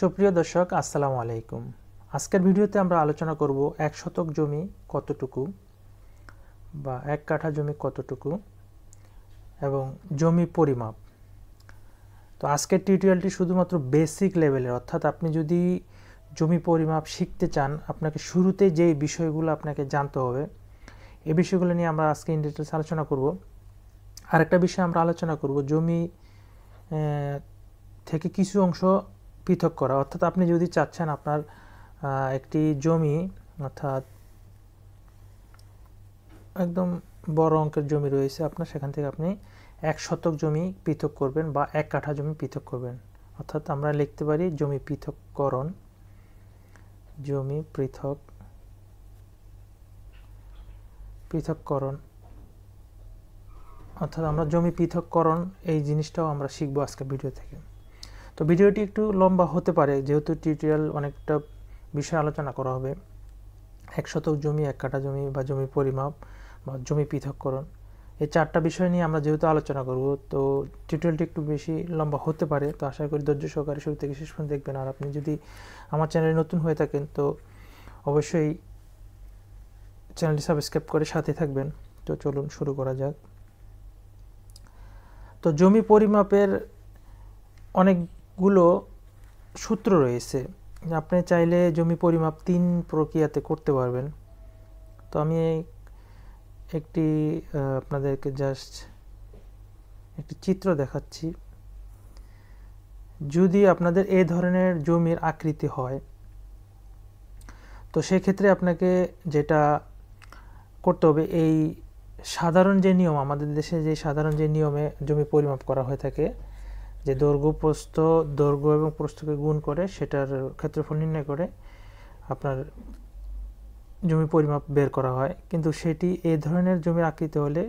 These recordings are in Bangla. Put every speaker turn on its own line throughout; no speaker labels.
সুপ্রিয় দর্শক আসসালামু আলাইকুম আজকের ভিডিওতে আমরা আলোচনা করব এক শতক জমি কতটুকু বা এক কাঠা জমি কতটুকু এবং জমি পরিমাপ তো আজকের টিউটোরিয়ালটি শুধুমাত্র বেসিক লেভেলের অর্থাৎ আপনি যদি জমি পরিমাপ শিখতে চান আপনাকে শুরুতে যেই বিষয়গুলো আপনাকে জানতে হবে এ বিষয়গুলো নিয়ে আমরা আজকে ইন ডিটেলস আলোচনা করব আরেকটা বিষয় আমরা আলোচনা করব জমি থেকে কিছু অংশ পৃথক করা অর্থাৎ আপনি যদি চাচ্ছেন আপনার একটি জমি অর্থাৎ একদম বড় অঙ্কের জমি রয়েছে আপনার সেখান থেকে আপনি এক শতক জমি পৃথক করবেন বা এক কাঠা জমি পৃথক করবেন অর্থাৎ আমরা লিখতে পারি জমি পৃথককরণ জমি পৃথক পৃথককরণ অর্থাৎ আমরা জমি পৃথককরণ এই জিনিসটাও আমরা শিখবো আজকে ভিডিও থেকে তো ভিডিওটি একটু লম্বা হতে পারে যেহেতু টিউটোরিয়াল অনেকটা বিষয়ে আলোচনা করা হবে এক শতক জমি এক কাটা জমি বা জমি পরিমাপ বা জমি পৃথককরণ এই চারটা বিষয় নিয়ে আমরা যেহেতু আলোচনা করব তো টিউটোরিয়ালটি একটু বেশি লম্বা হতে পারে তো আশা করি ধৈর্য সহকারে শুরু থেকে শেষ পর্যন্ত দেখবেন আর আপনি যদি আমার চ্যানেলে নতুন হয়ে থাকেন তো অবশ্যই চ্যানেলটি সাবস্ক্রাইব করে সাথে থাকবেন তো চলুন শুরু করা যাক তো জমি পরিমাপের অনেক গুলো সূত্র রয়েছে আপনি চাইলে জমি পরিমাপ তিন প্রক্রিয়াতে করতে পারবেন তো আমি একটি আপনাদেরকে জাস্ট একটি চিত্র দেখাচ্ছি যদি আপনাদের এই ধরনের জমির আকৃতি হয় তো সেক্ষেত্রে আপনাকে যেটা করতে হবে এই সাধারণ যে নিয়ম আমাদের দেশে যে সাধারণ যে নিয়মে জমি পরিমাপ করা হয়ে থাকে যে দৈর্ঘ্য প্রস্থ দৈর্ঘ্য এবং প্রস্থকে গুণ করে সেটার ক্ষেত্রফল নির্ণয় করে আপনার জমি পরিমাপ বের করা হয় কিন্তু সেটি এ ধরনের জমির আকৃতি হলে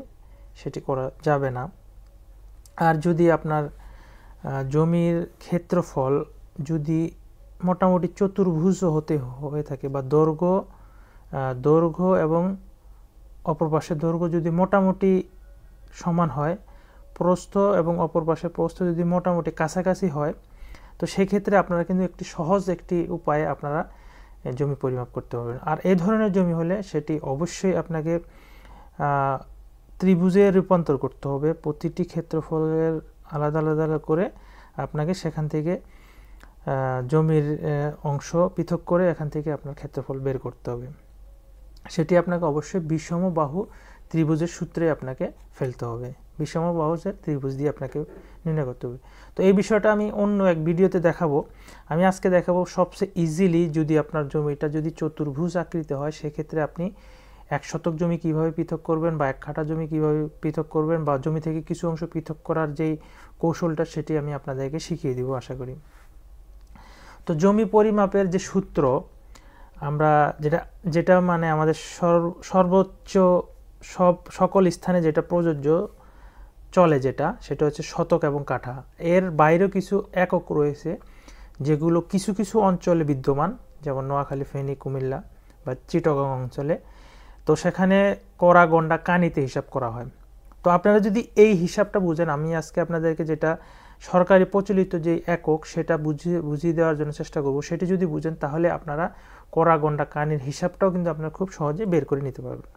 সেটি করা যাবে না আর যদি আপনার জমির ক্ষেত্রফল যদি মোটামুটি চতুর্ভুজ হতে হয়ে থাকে বা দৈর্ঘ্য দৈর্ঘ্য এবং অপরপাশের দৈর্ঘ্য যদি মোটামুটি সমান হয় প্রস্থ এবং অপর পাশে প্রস্থ যদি মোটামুটি কাছাকাছি হয় তো সেক্ষেত্রে আপনারা কিন্তু একটি সহজ একটি উপায়ে আপনারা জমি পরিমাপ করতে পারবেন আর এই ধরনের জমি হলে সেটি অবশ্যই আপনাকে ত্রিভুজে রূপান্তর করতে হবে প্রতিটি ক্ষেত্রফলের আলাদা আলাদা করে আপনাকে সেখান থেকে জমির অংশ পৃথক করে এখান থেকে আপনার ক্ষেত্রফল বের করতে হবে সেটি আপনাকে অবশ্যই বিষম বাহু ত্রিভুজের সূত্রে আপনাকে ফেলতে হবে বিষমবাহুজের ত্রিভুজ দিয়ে আপনাকে নির্ণয় করতে হবে তো এই বিষয়টা আমি অন্য এক ভিডিওতে দেখাবো আমি আজকে দেখাবো সবচেয়ে ইজিলি যদি আপনার জমিটা যদি চতুর্ভুজ আকৃতি হয় সেক্ষেত্রে আপনি এক শতক জমি কিভাবে পৃথক করবেন বা এক খাটা জমি কিভাবে পৃথক করবেন বা জমি থেকে কিছু অংশ পৃথক করার যেই কৌশলটা সেটি আমি আপনাদেরকে শিখিয়ে দিব আশা করি তো জমি পরিমাপের যে সূত্র আমরা যেটা যেটা মানে আমাদের সর্বোচ্চ সব সকল স্থানে যেটা প্রযোজ্য চলে যেটা সেটা হচ্ছে শতক এবং কাঠা এর বাইরেও কিছু একক রয়েছে যেগুলো কিছু কিছু অঞ্চলে বিদ্যমান যেমন নোয়াখালী ফেনী কুমিল্লা বা চিটগাং অঞ্চলে তো সেখানে করা গন্ডা কানিতে হিসাব করা হয় তো আপনারা যদি এই হিসাবটা বুঝেন আমি আজকে আপনাদেরকে যেটা সরকারি প্রচলিত যে একক সেটা বুঝিয়ে বুঝিয়ে দেওয়ার জন্য চেষ্টা করব সেটি যদি বুঝেন তাহলে আপনারা করা গন্ডা কানির হিসাবটাও কিন্তু আপনারা খুব সহজে বের করে নিতে পারবেন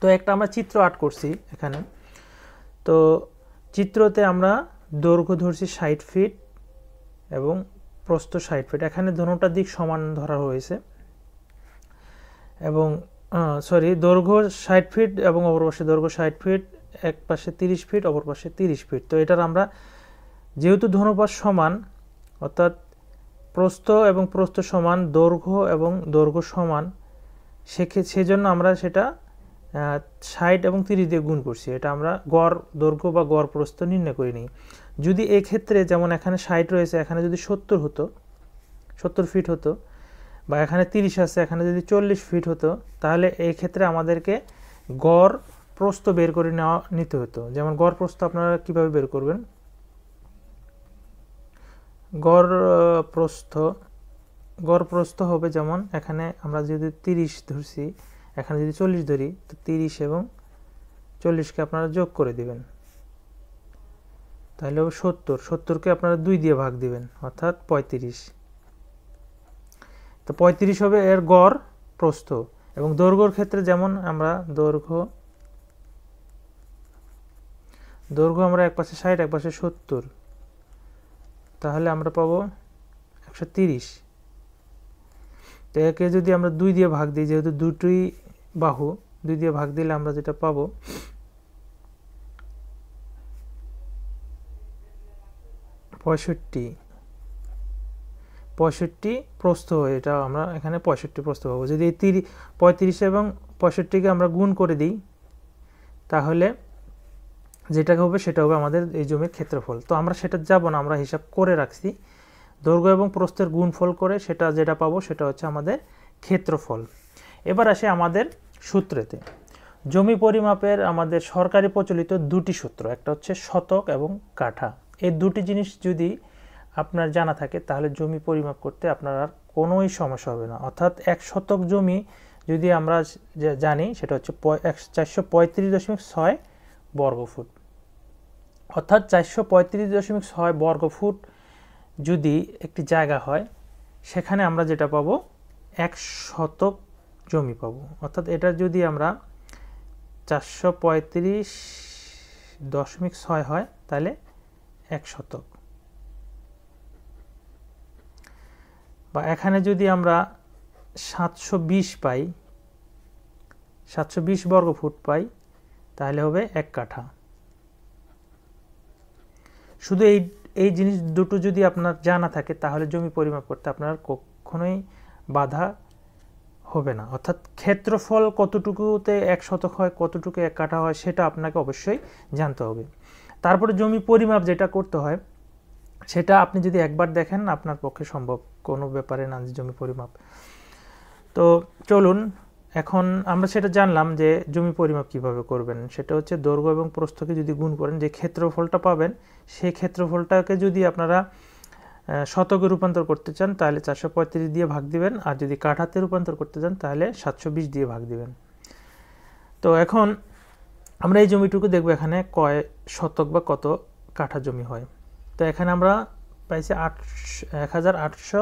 তো একটা আমরা চিত্র আর্ট করছি এখানে তো চিত্রতে আমরা দৈর্ঘ্য ধরছি ষাট ফিট এবং প্রস্থ ষাট ফিট এখানে দোনোটা দিক সমান ধরা হয়েছে এবং সরি দৈর্ঘ্য ষাট ফিট এবং অপর পাশে দৈর্ঘ্য ষাট ফিট এক পাশে তিরিশ ফিট অপর পাশে তিরিশ ফিট তো এটার আমরা যেহেতু ধনুপাত সমান অর্থাৎ প্রস্থ এবং প্রস্থ সমান দৈর্ঘ্য এবং দৈর্ঘ্য সমান সেক্ষেত্রে সেজন্য আমরা সেটা ষাট এবং তিরিশ দিয়ে গুণ করছি এটা আমরা গড় দৈর্ঘ্য বা গড় প্রস্থ নির্ণয় করি নিই যদি এক্ষেত্রে যেমন এখানে ষাট রয়েছে এখানে যদি সত্তর হতো সত্তর ফিট হতো বা এখানে তিরিশ আছে এখানে যদি চল্লিশ ফিট হতো তাহলে এই ক্ষেত্রে আমাদেরকে গড় প্রস্থ বের করে নেওয়া নিতে হতো যেমন গড় প্রস্থ আপনারা কিভাবে বের করবেন গড় প্রস্থ গড় প্রস্থ হবে যেমন এখানে আমরা যদি তিরিশ ধরছি এখানে যদি চল্লিশ ধরি তো তিরিশ এবং চল্লিশকে আপনারা যোগ করে দিবেন তাহলে হবে সত্তর সত্তরকে আপনারা দুই দিয়ে ভাগ দিবেন অর্থাৎ পঁয়ত্রিশ তো পঁয়ত্রিশ হবে এর গড় প্রস্থ এবং দৈর্ঘ্যর ক্ষেত্রে যেমন আমরা দৈর্ঘ্য দৈর্ঘ্য আমরা এক পাশে ষাট এক পাশে সত্তর তাহলে আমরা পাবো একশো তিরিশ তো একে যদি আমরা দুই দিয়ে ভাগ দিই যেহেতু দুটোই বাহু দুই দিয়ে ভাগ দিলে আমরা যেটা পাবো পঁয়ষট্টি পঁয়ষট্টি প্রস্থ এটা আমরা এখানে পঁয়ষট্টি প্রস্থ পাবো যদি এই তিরি এবং পঁয়ষট্টিকে আমরা গুণ করে দিই তাহলে যেটা হবে সেটা হবে আমাদের এই জমির ক্ষেত্রফল তো আমরা সেটা যাব না আমরা হিসাব করে রাখছি দৈর্ঘ্য এবং প্রস্থের গুণফল করে সেটা যেটা পাবো সেটা হচ্ছে আমাদের ক্ষেত্রফল এবার আসে আমাদের সূত্রেতে জমি পরিমাপের আমাদের সরকারি প্রচলিত দুটি সূত্র একটা হচ্ছে শতক এবং কাঠা এই দুটি জিনিস যদি আপনার জানা থাকে তাহলে জমি পরিমাপ করতে আপনার আর কোনোই সমস্যা হবে না অর্থাৎ এক শতক জমি যদি আমরা জানি সেটা হচ্ছে চারশো পঁয়ত্রিশ দশমিক ছয় বর্গফুট অর্থাৎ চারশো পঁয়ত্রিশ দশমিক ছয় বর্গফুট যদি একটি জায়গা হয় সেখানে আমরা যেটা পাবো এক শতক জমি পাবো অর্থাৎ এটা যদি আমরা চারশো পঁয়ত্রিশ দশমিক ছয় হয় তাহলে এক শতক বা এখানে যদি আমরা সাতশো বিশ পাই সাতশো বিশ বর্গ ফুট পাই তাহলে হবে এক কাঠা শুধু এই এই জিনিস দুটো যদি আপনার জানা থাকে তাহলে জমি পরিমাপ করতে আপনার কখনোই বাধা হবে না অর্থাৎ ক্ষেত্রফল কতটুকুতে এক শতক হয় কতটুকু এক কাঠা হয় সেটা আপনাকে অবশ্যই জানতে হবে তারপরে জমি পরিমাপ যেটা করতে হয় সেটা আপনি যদি একবার দেখেন আপনার পক্ষে সম্ভব কোনো ব্যাপারে না জমি পরিমাপ তো চলুন এখন আমরা সেটা জানলাম যে জমি পরিমাপ কিভাবে করবেন সেটা হচ্ছে দৈর্ঘ্য এবং প্রস্থকে যদি গুণ করেন যে ক্ষেত্রফলটা পাবেন সেই ক্ষেত্রফলটাকে যদি আপনারা শতকে রূপান্তর করতে চান তাহলে চারশো পঁয়ত্রিশ দিয়ে ভাগ দিবেন আর যদি কাঠাতে রূপান্তর করতে চান তাহলে সাতশো বিশ দিয়ে ভাগ দিবেন তো এখন আমরা এই জমিটুকু দেখব এখানে কয় শতক বা কত কাঠা জমি হয় তো এখানে আমরা পাইছি আটশো এক হাজার আটশো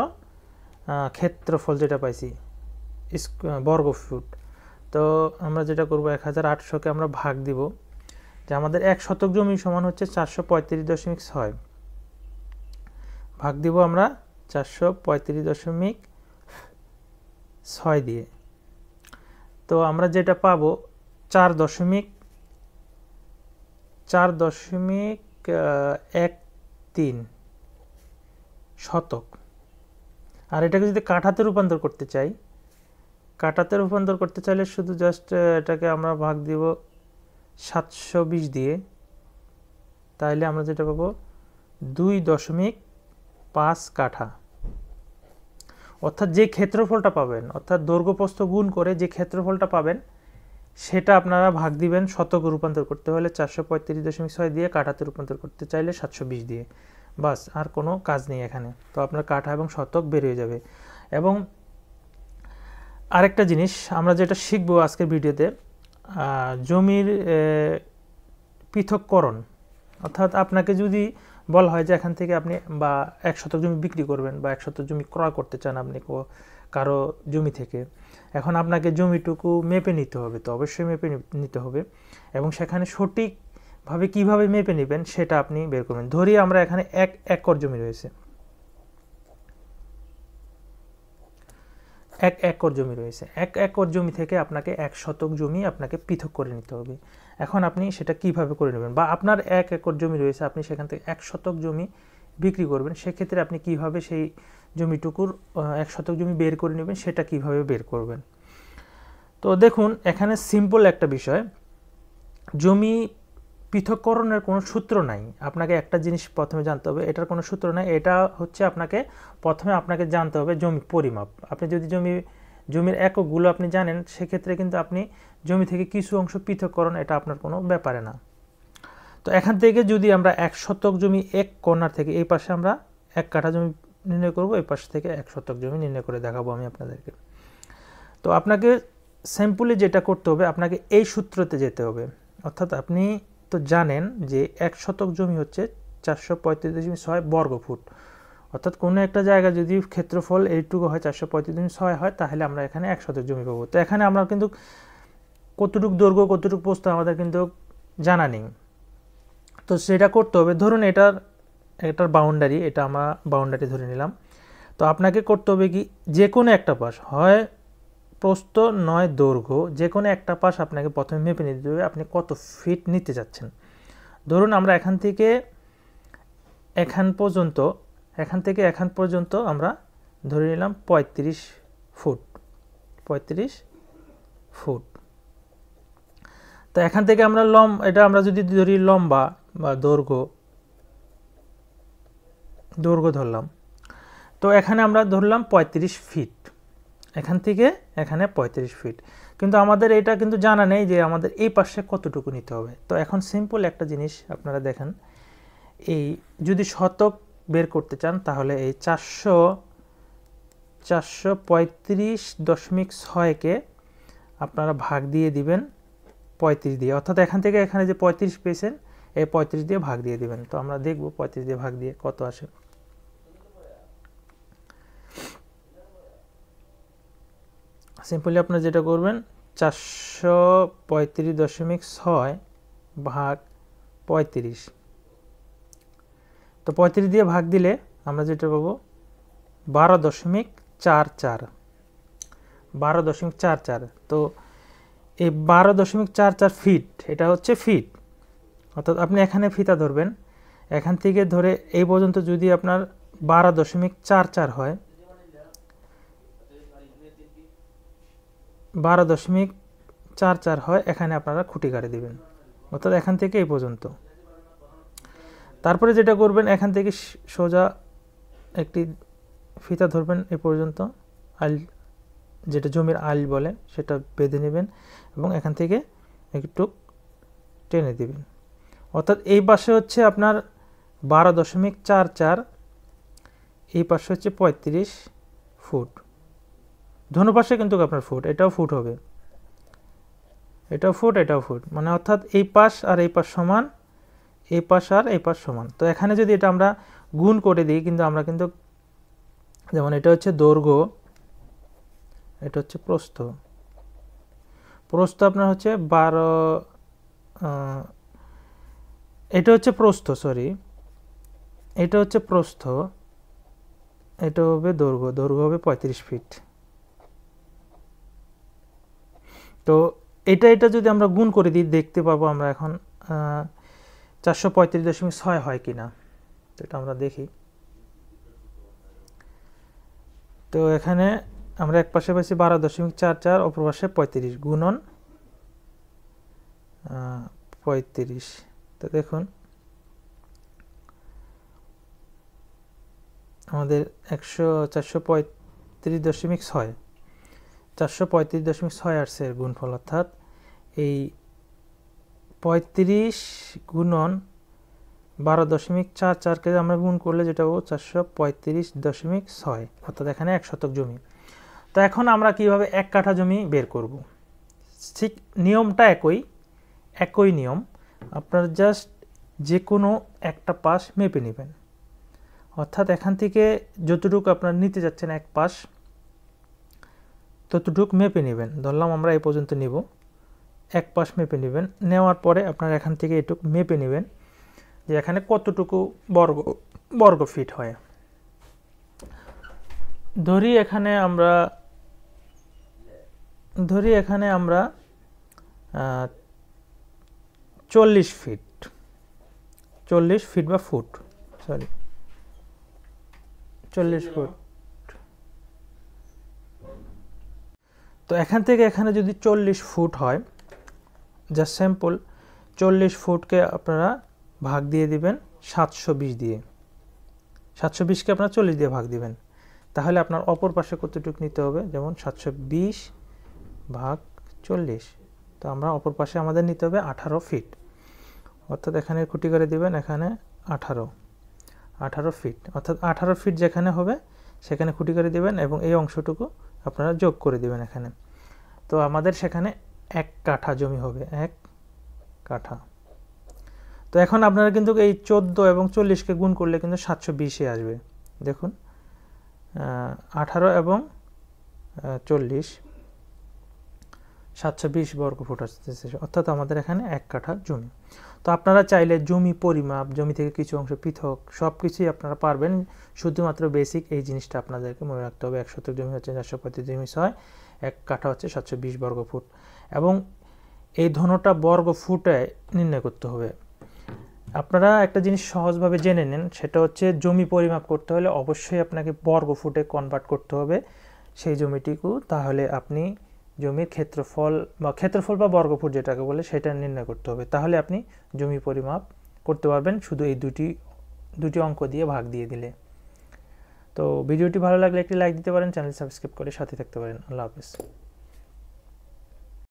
ক্ষেত্রফল যেটা পাইছি বর্গ ফুট তো আমরা যেটা করব এক হাজার আটশোকে আমরা ভাগ দিব যে আমাদের এক শতক জমি সমান হচ্ছে চারশো পঁয়ত্রিশ দশমিক ছয় ভাগ দিব আমরা চারশো পঁয়ত্রিশ দশমিক ছয় দিয়ে তো আমরা যেটা পাবো চার দশমিক চার দশমিক এক তিন শতক আর এটাকে যদি কাঠাতে রূপান্তর করতে চাই কাটাতে রূপান্তর করতে চাইলে শুধু জাস্ট এটাকে আমরা ভাগ দিব সাতশো বিশ দিয়ে তাইলে আমরা যেটা পাবো দুই দশমিক পাঁচ কাঠা অর্থাৎ যে ক্ষেত্রফলটা পাবেন অর্থাৎ দৈর্ঘ্যপ্রস্থ গুণ করে যে ক্ষেত্রফলটা পাবেন সেটা আপনারা ভাগ দিবেন শতক রূপান্তর করতে হলে চারশো পঁয়ত্রিশ দশমিক ছয় দিয়ে কাঠাতে রূপান্তর করতে চাইলে সাতশো বিশ দিয়ে বাস আর কোনো কাজ নেই এখানে তো আপনার কাঠা এবং শতক বেরিয়ে যাবে এবং আরেকটা জিনিস আমরা যেটা শিখব আজকের ভিডিওতে জমির পৃথককরণ অর্থাৎ আপনাকে যদি বলা হয় যে এখান থেকে আপনি বা এক শতক জমি বিক্রি করবেন বা এক শতক জমি ক্রয় করতে চান আপনি কারো জমি থেকে এখন আপনাকে জমিটুকু মেপে নিতে হবে তো অবশ্যই মেপে নিতে হবে এবং সেখানে সঠিকভাবে কিভাবে মেপে নেবেন সেটা আপনি বের করবেন ধরি আমরা এখানে এক একর জমি রয়েছে এক একর জমি রয়েছে এক একর জমি থেকে আপনাকে এক শতক জমি আপনাকে পৃথক করে নিতে হবে এখন আপনি সেটা কিভাবে করে নেবেন বা আপনার এক একর জমি রয়েছে আপনি সেখান থেকে এক শতক জমি বিক্রি করবেন সেক্ষেত্রে আপনি কিভাবে সেই জমিটুকুর এক শতক জমি বের করে নেবেন সেটা কিভাবে বের করবেন তো দেখুন এখানে সিম্পল একটা বিষয় জমি পৃথককরণের কোনো সূত্র নাই আপনাকে একটা জিনিস প্রথমে জানতে হবে এটার কোনো সূত্র নাই এটা হচ্ছে আপনাকে প্রথমে আপনাকে জানতে হবে জমি পরিমাপ আপনি যদি জমি জমির এককগুলো আপনি জানেন সেক্ষেত্রে কিন্তু আপনি জমি থেকে কিছু অংশ পৃথককরণ এটা আপনার কোনো ব্যাপারে না তো এখান থেকে যদি আমরা এক শতক জমি এক কর্নার থেকে এই পাশে আমরা এক কাঠা জমি নির্ণয় করব এই পাশ থেকে এক শতক জমি নির্ণয় করে দেখাবো আমি আপনাদেরকে তো আপনাকে স্যাম্পলে যেটা করতে হবে আপনাকে এই সূত্রতে যেতে হবে অর্থাৎ আপনি তো জানেন যে এক শতক জমি হচ্ছে চারশো পঁয়ত্রিশ দশমিক ছয় বর্গ ফুট অর্থাৎ কোনো একটা জায়গা যদি ক্ষেত্রফল এইটুকু হয় চারশো পঁয়ত্রিশ ছয় হয় তাহলে আমরা এখানে এক শতক জমি পাবো তো এখানে আমরা কিন্তু কতটুকু দৈর্ঘ্য কতটুকু প্রস্তুত আমাদের কিন্তু জানা নেই তো সেটা করতে হবে ধরুন এটার এটার বাউন্ডারি এটা আমরা বাউন্ডারি ধরে নিলাম তো আপনাকে করতে হবে কি যে কোনো একটা পাশ হয় প্রস্ত নয় দৈর্ঘ্য যে কোনো একটা পাশ আপনাকে প্রথমে মেপে নিতে হবে আপনি কত ফিট নিতে যাচ্ছেন ধরুন আমরা এখান থেকে এখান পর্যন্ত এখান থেকে এখান পর্যন্ত আমরা ধরে নিলাম ৩৫ ফুট ৩৫ ফুট তো এখান থেকে আমরা লম এটা আমরা যদি ধরি লম্বা বা দৈর্ঘ্য দৈর্ঘ্য ধরলাম তো এখানে আমরা ধরলাম ৩৫ ফিট এখান থেকে এখানে ৩৫ ফিট কিন্তু আমাদের এটা কিন্তু জানা নেই যে আমাদের এই পাশে কতটুকু নিতে হবে তো এখন সিম্পল একটা জিনিস আপনারা দেখেন এই যদি শতক বের করতে চান তাহলে এই চারশো চারশো পঁয়ত্রিশ দশমিক ছয়কে আপনারা ভাগ দিয়ে দিবেন পঁয়ত্রিশ দিয়ে অর্থাৎ এখান থেকে এখানে যে পঁয়ত্রিশ পেয়েছেন এই পঁয়ত্রিশ দিয়ে ভাগ দিয়ে দিবেন তো আমরা দেখব পঁয়ত্রিশ দিয়ে ভাগ দিয়ে কত আসে সিম্পলি আপনারা যেটা করবেন চারশো পঁয়ত্রিশ দশমিক ছয় ভাগ পঁয়ত্রিশ তো পঁয়ত্রিশ দিয়ে ভাগ দিলে আমরা যেটা পাবো বারো দশমিক চার চার বারো দশমিক চার চার তো এই বারো দশমিক চার চার ফিট এটা হচ্ছে ফিট অর্থাৎ আপনি এখানে ফিতা ধরবেন এখান থেকে ধরে এই পর্যন্ত যদি আপনার বারো দশমিক চার চার হয় বারো দশমিক চার চার হয় এখানে আপনারা খুঁটি গাড়ি দেবেন অর্থাৎ এখান থেকে এই পর্যন্ত তারপরে যেটা করবেন এখান থেকে সোজা একটি ফিতা ধরবেন এ পর্যন্ত আইল যেটা জমির আইল বলে সেটা বেঁধে নেবেন এবং এখান থেকে একটু টেনে দিবেন অর্থাৎ এই পাশে হচ্ছে আপনার বারো দশমিক চার চার এই পাশে হচ্ছে পঁয়ত্রিশ ফুট ধনুপাশে পাশে কিন্তু আপনার ফুট এটাও ফুট হবে এটাও ফুট এটাও ফুট মানে অর্থাৎ এই পাশ আর এই পাশ সমান এ পাশ আর এ পাশ সমান তো এখানে যদি এটা আমরা গুণ করে দিই কিন্তু আমরা কিন্তু যেমন এটা হচ্ছে দৈর্ঘ্য এটা হচ্ছে প্রস্থ প্রস্থ আপনার হচ্ছে বারো এটা হচ্ছে প্রস্থ সরি এটা হচ্ছে প্রস্থ এটা হবে দৈর্ঘ্য দৈর্ঘ্য হবে পঁয়ত্রিশ ফিট তো এটা এটা যদি আমরা গুণ করে দিই দেখতে পাবো আমরা এখন চারশো পঁয়ত্রিশ দশমিক ছয় হয় কি না তো এটা আমরা দেখি তো এখানে আমরা এক পাশে পাইছি বারো দশমিক চার চার অপর পাশে পঁয়ত্রিশ গুণন পঁয়ত্রিশ তো দেখুন আমাদের একশো চারশো পঁয়ত্রিশ দশমিক ছয় চারশো পঁয়ত্রিশ দশমিক ছয় আর্টসের গুণফল অর্থাৎ এই পঁয়ত্রিশ গুণন বারো দশমিক চার চার কেজি আমরা গুণ করলে যেটা হবো চারশো পঁয়ত্রিশ দশমিক ছয় অর্থাৎ এখানে এক শতক জমি তো এখন আমরা কিভাবে এক কাঠা জমি বের করব। ঠিক নিয়মটা একই একই নিয়ম আপনার জাস্ট যে কোনো একটা পাশ মেপে নেবেন অর্থাৎ এখান থেকে যতটুকু আপনার নিতে যাচ্ছেন এক পাশ ততটুক মেপে নেবেন ধরলাম আমরা এই পর্যন্ত নেব এক পাশ মেপে নেবেন নেওয়ার পরে আপনার এখান থেকে এটুকু মেপে নেবেন যে এখানে কতটুকু বর্গ বর্গ ফিট হয় ধরি এখানে আমরা ধরি এখানে আমরা চল্লিশ ফিট চল্লিশ ফিট বা ফুট সরি চল্লিশ ফুট তো এখান থেকে এখানে যদি চল্লিশ ফুট হয় যা স্যাম্পল চল্লিশ ফুটকে আপনারা ভাগ দিয়ে দিবেন সাতশো বিশ দিয়ে সাতশো বিশকে আপনারা চল্লিশ দিয়ে ভাগ দিবেন তাহলে আপনার অপর পাশে কতটুকু নিতে হবে যেমন সাতশো বিশ ভাগ চল্লিশ তো আমরা অপর পাশে আমাদের নিতে হবে আঠারো ফিট অর্থাৎ এখানে খুঁটি করে দিবেন এখানে আঠারো আঠারো ফিট অর্থাৎ আঠারো ফিট যেখানে হবে সেখানে খুঁটি করে দিবেন এবং এই অংশটুকু আপনারা যোগ করে দিবেন এখানে তো আমাদের সেখানে এক কাঠা জমি হবে এক কাঠা তো এখন আপনারা কিন্তু এই চোদ্দো এবং চল্লিশকে গুণ করলে কিন্তু সাতশো বিশে আসবে দেখুন আঠারো এবং চল্লিশ সাতশো বিশ বর্গ ফুট আসতেছে অর্থাৎ আমাদের এখানে এক কাঠা জমি তো আপনারা চাইলে জমি পরিমাপ জমি থেকে কিছু অংশ পৃথক সব কিছুই আপনারা পারবেন শুধুমাত্র বেসিক এই জিনিসটা আপনাদেরকে মনে রাখতে হবে এক শতক জমি হচ্ছে চারশো পঁয়ত্রিশ জমি ছয় এক কাঠা হচ্ছে সাতশো বিশ বর্গ ফুট এবং এই ধনটা বর্গ ফুটে নির্ণয় করতে হবে আপনারা একটা জিনিস সহজভাবে জেনে নেন সেটা হচ্ছে জমি পরিমাপ করতে হলে অবশ্যই আপনাকে বর্গ ফুটে কনভার্ট করতে হবে সেই জমিটিকু তাহলে আপনি জমির ক্ষেত্রফল বা ক্ষেত্রফল বা বর্গফুট যেটাকে বলে সেটা নির্ণয় করতে হবে তাহলে আপনি জমি পরিমাপ করতে পারবেন শুধু এই দুটি দুটি অঙ্ক দিয়ে ভাগ দিয়ে দিলে তো ভিডিওটি ভালো লাগলে একটি লাইক দিতে পারেন চ্যানেল সাবস্ক্রাইব করে সাথে থাকতে পারেন আল্লাহ হাফিজ